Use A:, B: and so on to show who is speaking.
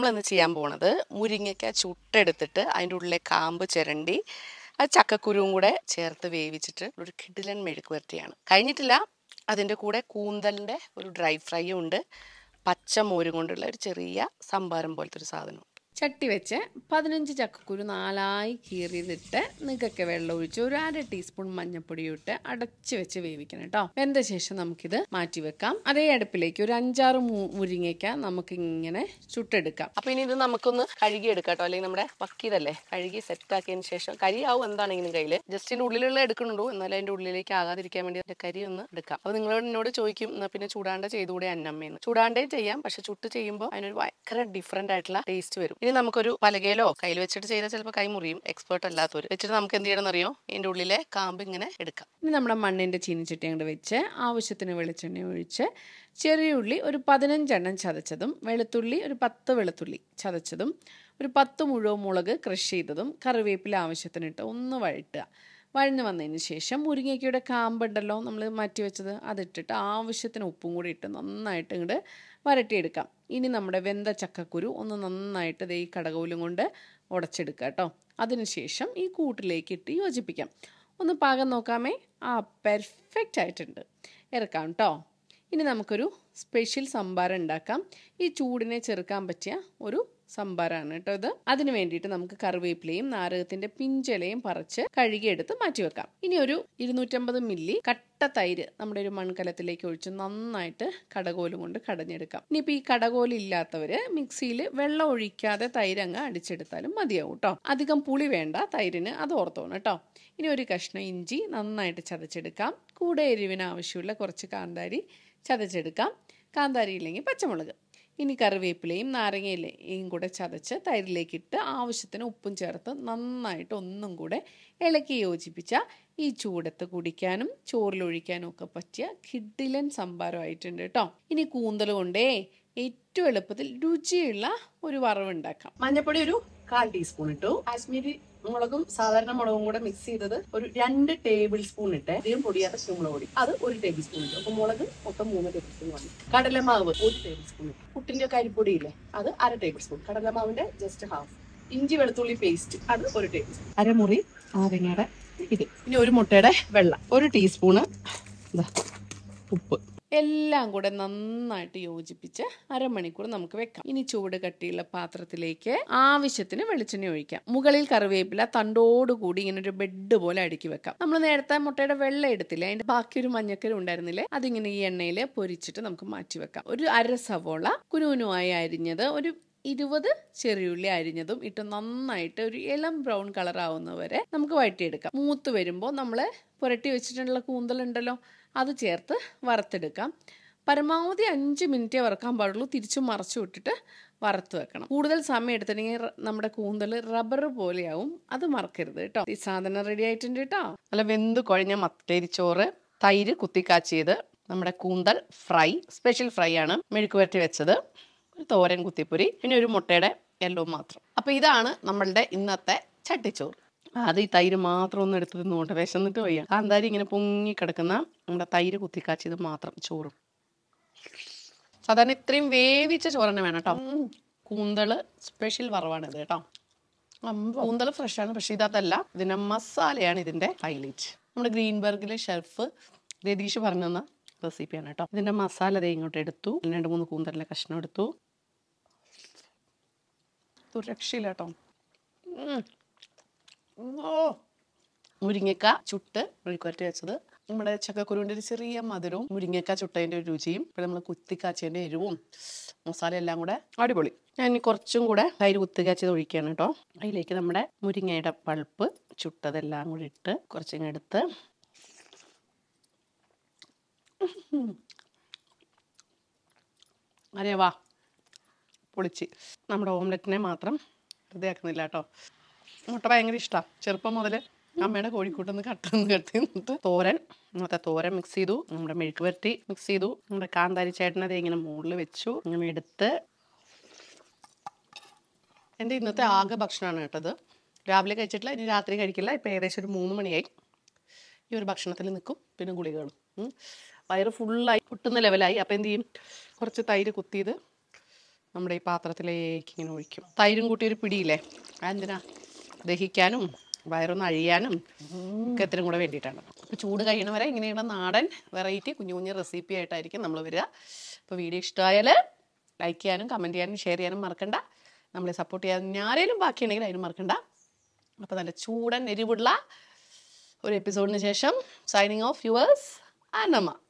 A: നമ്മളിന്ന് ചെയ്യാൻ പോണത് മുരിങ്ങയ്ക്ക ചുട്ടെടുത്തിട്ട് അതിൻ്റെ ഉള്ളിലെ കാമ്പ് ചിരണ്ടി അത് ചക്കക്കുരുവും കൂടെ ചേർത്ത് വേവിച്ചിട്ട് ഒരു കിടിലൻ മെഴുക്ക് വരട്ടിയാണ് കഴിഞ്ഞിട്ടില്ല അതിൻ്റെ കൂടെ കൂന്തലിൻ്റെ ഒരു ഡ്രൈ ഫ്രൈ ഉണ്ട് പച്ച മോരും കൊണ്ടുള്ള ഒരു ചെറിയ സംഭാരം പോലത്തെ ഒരു സാധനം ചട്ടി വെച്ച് പതിനഞ്ച് ചക്കക്കുരു നാലായി കീറിയതിട്ട് നിങ്ങൾക്ക് വെള്ളം ഒഴിച്ച് ഒരു അര ടീസ്പൂൺ മഞ്ഞൾപ്പൊടി ഇട്ട് അടച്ച് വെച്ച് വേവിക്കണം കേട്ടോ വെന്ത ശേഷം നമുക്കിത് മാറ്റി വെക്കാം അതേ അടുപ്പിലേക്ക് ഒരു അഞ്ചാറ് മുരിങ്ങയ്ക്ക നമുക്ക് ഇങ്ങനെ ചുട്ടെടുക്കാം അപ്പൊ ഇനി ഇത് നമുക്കൊന്ന് കഴുകി എടുക്കാം കേട്ടോ അല്ലെങ്കിൽ നമ്മുടെ വക്കീലല്ലേ കഴുകി സെറ്റ് ആക്കിയതിന് ശേഷം കരിയാവും എന്താണെങ്കിലും കയ്യിൽ ജസ്റ്റ് ഇതിന്റെ ഉള്ളിലുള്ള എടുക്കണുണ്ടോ എന്നാലും അതിന്റെ ഉള്ളിലേക്ക് ആകാതിരിക്കാൻ വേണ്ടി അതിന്റെ കരി ഒന്ന് എടുക്കാം അപ്പൊ നിങ്ങളോട് എന്നോട് ചോദിക്കും പിന്നെ ചൂടാണ്ട ചെയ്തുകൂടെ അന്നമ്മയെന്ന് ചൂടാണ്ടേ ചെയ്യാം പക്ഷെ ചുട്ട് ചെയ്യുമ്പോൾ അതിനൊരു ഭയങ്കര ഡിഫറെന്റ് ആയിട്ടുള്ള ടേസ്റ്റ് വരും ഇനി നമുക്കൊരു പലകയിലോ കയ്യിൽ വെച്ചിട്ട് ചെയ്താൽ ചിലപ്പോൾ കൈ മുറിയും എക്സ്പേർട്ട് അല്ലാത്തവർ വെച്ചിട്ട് നമുക്ക് എന്ത് ചെയ്യണം അറിയോ ഇതിന്റെ ഉള്ളിലെ കാമ്പ് ഇങ്ങനെ എടുക്കാം ഇനി നമ്മുടെ മണ്ണിന്റെ ചീനിച്ചട്ടി അങ്ങോട്ട് വെച്ച് ആവശ്യത്തിന് വെളിച്ചെണ്ണ ഒഴിച്ച് ചെറിയ ഉള്ളി ഒരു പതിനഞ്ചെണ്ണം ചതച്ചതും വെളുത്തുള്ളി ഒരു പത്ത് വെളുത്തുള്ളി ചതച്ചതും ഒരു പത്ത് മുഴുവൻ മുളക് ക്രഷ് ചെയ്തതും കറിവേപ്പില ആവശ്യത്തിനിട്ട് ഒന്ന് വഴറ്റുക വഴഞ്ഞു വന്നതിന് ശേഷം മുരിങ്ങയ്ക്കയുടെ കാമ്പുണ്ടല്ലോ നമ്മൾ മാറ്റി വെച്ചത് അതിട്ടിട്ട് ആവശ്യത്തിന് ഉപ്പും കൂടി ഇട്ട് നന്നായിട്ട് ഇങ്ങോട്ട് വരട്ടിയെടുക്കാം ഇനി നമ്മുടെ വെന്ത ചക്കക്കുരു ഒന്ന് നന്നായിട്ട് ഈ കടകൂലും കൊണ്ട് ഉടച്ചെടുക്കുക കേട്ടോ അതിനുശേഷം ഈ കൂട്ടിലേക്ക് ഇട്ട് യോജിപ്പിക്കാം ഒന്ന് പാകം നോക്കാമേ ആ പെർഫെക്റ്റ് ആയിട്ടുണ്ട് ഇറക്കാം കേട്ടോ ഇനി നമുക്കൊരു സ്പെഷ്യൽ സംഭാരം ഉണ്ടാക്കാം ഈ ചൂടിനെ ചെറുക്കാൻ പറ്റിയ ഒരു സംബാറാണ് കേട്ടോ ഇത് അതിന് വേണ്ടിയിട്ട് നമുക്ക് കറിവേപ്പിലയും നാരകത്തിന്റെ പിഞ്ചലയും പറിച്ച് കഴുകിയെടുത്ത് മാറ്റിവെക്കാം ഇനി ഒരു ഇരുന്നൂറ്റമ്പത് മില്ലി കട്ട തൈര് നമ്മുടെ ഒരു മൺകലത്തിലേക്ക് ഒഴിച്ച് നന്നായിട്ട് കടകോലും കൊണ്ട് കടഞ്ഞെടുക്കാം ഇനിയിപ്പോ ഈ കടകോലില്ലാത്തവര് മിക്സിയിൽ വെള്ളം ഒഴിക്കാതെ തൈരങ്ങ് അടിച്ചെടുത്താലും മതിയാവും കേട്ടോ അധികം പുളി വേണ്ട തൈരിന് അത് ഓർത്തോണം കേട്ടോ ഇനി ഒരു കഷ്ണം ഇഞ്ചി നന്നായിട്ട് ചതച്ചെടുക്കാം കൂടെ എരിവിന് ആവശ്യമുള്ള കുറച്ച് കാന്താരി ചതച്ചെടുക്കാം കാന്താരി ഇല്ലെങ്കിൽ പച്ചമുളക് ഇനി കറിവേപ്പിലയും നാരങ്ങയിലയും കൂടെ ചതച്ച് തൈരിലേക്കിട്ട് ആവശ്യത്തിന് ഉപ്പും ചേർത്ത് നന്നായിട്ട് ഒന്നും കൂടെ ഇളക്കി യോജിപ്പിച്ച ഈ ചൂടത്ത് കുടിക്കാനും ചോറിലൊഴിക്കാനും ഒക്കെ പറ്റിയ കിഡിലൻ സംഭാരമായിട്ടുണ്ട് കേട്ടോ ഇനി കൂന്തൽ കൊണ്ടേ ഏറ്റവും എളുപ്പത്തിൽ രുചിയുള്ള ഒരു വറവുണ്ടാക്കാം മഞ്ഞപ്പൊടി ഒരു കാൽ ടീസ്പൂൺ ഇട്ടു കാശ്മീരി മുളകും സാധാരണ മുളകും കൂടെ മിക്സ് ചെയ്തത് ഒരു രണ്ട് ടേബിൾ സ്പൂൺ ഇട്ട് അധികം പൊടിയാത്ത ശുമുളക് പൊടി അത് ഒരു ടേബിൾ സ്പൂൺ ഇട്ടു അപ്പൊ മുളക് മൊത്തം മൂന്ന് ടേബിൾ സ്പൂൺ ആണ് കടലമാവ് ഒരു ടേബിൾ സ്പൂൺ ഇട്ടു പുട്ടിന്റെ കരിപ്പൊടി ഇല്ലേ അത് അര ടേബിൾ സ്പൂൺ കടലമാവിന്റെ ജസ്റ്റ് ഹാഫ് ഇഞ്ചി വെളുത്തുള്ളി പേസ്റ്റ് അത് ഒരു ടേബിൾ സ്പൂൺ അരമുറി ആരങ്ങയുടെ ഇത് ഇനി ഒരു മുട്ടയുടെ വെള്ളം ഒരു ടീസ്പൂണ് ഉപ്പ് എല്ലാം കൂടെ നന്നായിട്ട് യോജിപ്പിച്ച് അരമണിക്കൂർ നമുക്ക് വെക്കാം ഇനി ചൂട് കട്ടിയുള്ള പാത്രത്തിലേക്ക് ആവശ്യത്തിന് വെളിച്ചെണ്ണ ഒഴിക്കാം മുകളിൽ കറിവേപ്പില തണ്ടോടുകൂടി ഇങ്ങനെ ഒരു ബെഡ് പോലെ അടുക്കി വെക്കാം നമ്മൾ നേരത്തെ മുട്ടയുടെ വെള്ളം എടുത്തില്ല അതിന്റെ ബാക്കി ഒരു മഞ്ഞക്കര ഉണ്ടായിരുന്നില്ലേ അതിങ്ങനെ ഈ എണ്ണയിൽ പൊരിച്ചിട്ട് നമുക്ക് മാറ്റി വെക്കാം ഒരു അര സവോള കുനുകുനുവായി അരിഞ്ഞത് ഒരു ഇരുപത് ചെറിയുള്ളി അരിഞ്ഞതും ഇട്ട് നന്നായിട്ട് ഒരു ഇളം ബ്രൗൺ കളർ ആവുന്നവരെ നമുക്ക് വഴറ്റിയെടുക്കാം മൂത്ത് വരുമ്പോൾ നമ്മൾ പുരട്ടി വെച്ചിട്ടുള്ള കൂന്തലുണ്ടല്ലോ അത് ചേർത്ത് വറുത്തെടുക്കാം പരമാവധി അഞ്ച് മിനിറ്റേ വറുക്കാൻ പാടുള്ളൂ തിരിച്ചു മറച്ചു വിട്ടിട്ട് വറുത്ത് വെക്കണം കൂടുതൽ സമയം എടുത്തിട്ടുണ്ടെങ്കിൽ നമ്മുടെ കൂന്തൽ റബ്ബർ പോലെയാവും അത് മറക്കരുത് കേട്ടോ ഈ സാധനം റെഡി ആയിട്ടുണ്ട് കേട്ടോ നല്ല വെന്ത് കുഴഞ്ഞ മത്തേരിച്ചോറ് തൈര് കുത്തിക്കാച്ചിയത് നമ്മുടെ കൂന്തൽ ഫ്രൈ സ്പെഷ്യൽ ഫ്രൈ ആണ് മെഴുക്ക് പുരട്ടി വെച്ചത് ഒരു തോരൻ കുത്തിപ്പുരി പിന്നെ ഒരു മുട്ടയുടെ യെല്ലോ മാത്രം അപ്പോൾ ഇതാണ് നമ്മളുടെ ഇന്നത്തെ ചട്ടിച്ചോറ് അത് ഈ തൈര് മാത്രം ഒന്ന് എടുത്ത് തിന്നോട്ടെ വിശന്നിട്ട് വയ്യ കാന്താരി ഇങ്ങനെ പൊങ്ങി കിടക്കുന്ന നമ്മുടെ തൈര് കുത്തിക്കാച്ചത് മാത്രം ചോറും സാധാരണ ഇത്രയും വേവിച്ച ചോറന്നെ വേണം കേട്ടോ കൂന്തള് സ്പെഷ്യൽ ഇത് കേട്ടോ ഫ്രഷ് ഫ്രഷാണ് പക്ഷേ ഇതല്ല ഇതിൻ്റെ മസാലയാണ് ഇതിൻ്റെ ഹൈലൈറ്റ് നമ്മുടെ ഗ്രീൻബർഗിലെ ഷെഫ് രതീഷ് പറഞ്ഞു തന്ന റെസിപ്പിയാണ് കേട്ടോ ഇതിൻ്റെ മസാല ദേ ഇങ്ങോട്ട് എടുത്തു രണ്ട് മൂന്ന് കൂന്തലിൻ്റെ കഷ്ണം എടുത്തു ഒരു രക്ഷയില്ല കേട്ടോ മുരിങ്ങക്ക ചുട്ട് മെഴുക്കുവരട്ടി വെച്ചത് നമ്മുടെ ചക്കക്കുരുവിൻ്റെ ഒരു ചെറിയ മധുരവും മുരിങ്ങക്ക ചുട്ടതിൻ്റെ ഒരു രുചിയും പിന്നെ നമ്മൾ കുത്തിക്കാച്ചതിൻ്റെ എരിവും മസാല എല്ലാം കൂടെ അടിപൊളി ഞാൻ കുറച്ചും കൂടെ തൈര് കുത്തിക്കാച്ചത് ഒഴിക്കുകയാണ് കേട്ടോ അതിലേക്ക് നമ്മുടെ മുരിങ്ങയുടെ പൾപ്പ് ചുട്ടതെല്ലാം കൂടി ഇട്ട് കുറച്ചും എടുത്ത് അറിയാവാ പൊളിച്ച് നമ്മുടെ ഓംലെറ്റിനെ മാത്രം വെറുതെയാക്കുന്നില്ല കേട്ടോ മുട്ട ഭയങ്കര ഇഷ്ടമാണ് ചെറുപ്പം മുതൽ അമ്മയുടെ കോഴിക്കൂട്ടിൽ നിന്ന് കട്ടെന്ന് കട്ടി നിന്നിട്ട് തോരൻ ഇന്നത്തെ തോരൻ മിക്സ് ചെയ്തു നമ്മുടെ മെഴുക്ക് വരട്ടി മിക്സ് ചെയ്തു നമ്മുടെ കാന്താരി ചേട്ടനത് ഇങ്ങനെ മുകളിൽ വെച്ചു ഇങ്ങനെ എടുത്ത് എൻ്റെ ഇന്നത്തെ ആകെ ഭക്ഷണമാണ് കേട്ടത് രാവിലെ കഴിച്ചിട്ടില്ല ഇനി രാത്രി കഴിക്കില്ല ഇപ്പം ഏകദേശം ഒരു മൂന്ന് മണിയായി ഈ ഒരു ഭക്ഷണത്തിൽ നിൽക്കും പിന്നെ ഗുളികകളും വയറ് ഫുള്ളായി പൊട്ടുന്ന ലെവലായി അപ്പോൾ എന്ത് ചെയ്യും കുറച്ച് തൈര് കുത്തിയത് നമ്മുടെ ഈ പാത്രത്തിലേക്ക് ഇങ്ങനെ ഒഴിക്കും തൈരും കൂട്ടി ഒരു പിടിയില്ലേ അതെന്തിനാ ദഹിക്കാനും വയറൊന്ന് അഴിയാനും ഒക്കെ എത്തിനും കൂടെ വേണ്ടിയിട്ടാണ് അപ്പോൾ ചൂട് കഴിയണവരെ വരെ ഇങ്ങനെയുള്ള നാടൻ വെറൈറ്റി കുഞ്ഞു കുഞ്ഞു റെസിപ്പി ആയിട്ടായിരിക്കും നമ്മൾ വരിക അപ്പോൾ വീഡിയോ ഇഷ്ടമായാൽ ലൈക്ക് ചെയ്യാനും കമൻറ്റ് ചെയ്യാനും ഷെയർ ചെയ്യാനും മറക്കണ്ട നമ്മളെ സപ്പോർട്ട് ചെയ്യാൻ ആരെങ്കിലും ബാക്കിയുണ്ടെങ്കിൽ അതിനും മറക്കണ്ട അപ്പോൾ നല്ല ചൂടൻ എരിവുള്ള ഒരു എപ്പിസോഡിന് ശേഷം സൈനിങ് ഓഫ് യുവേഴ്സ് അന്നമ്മ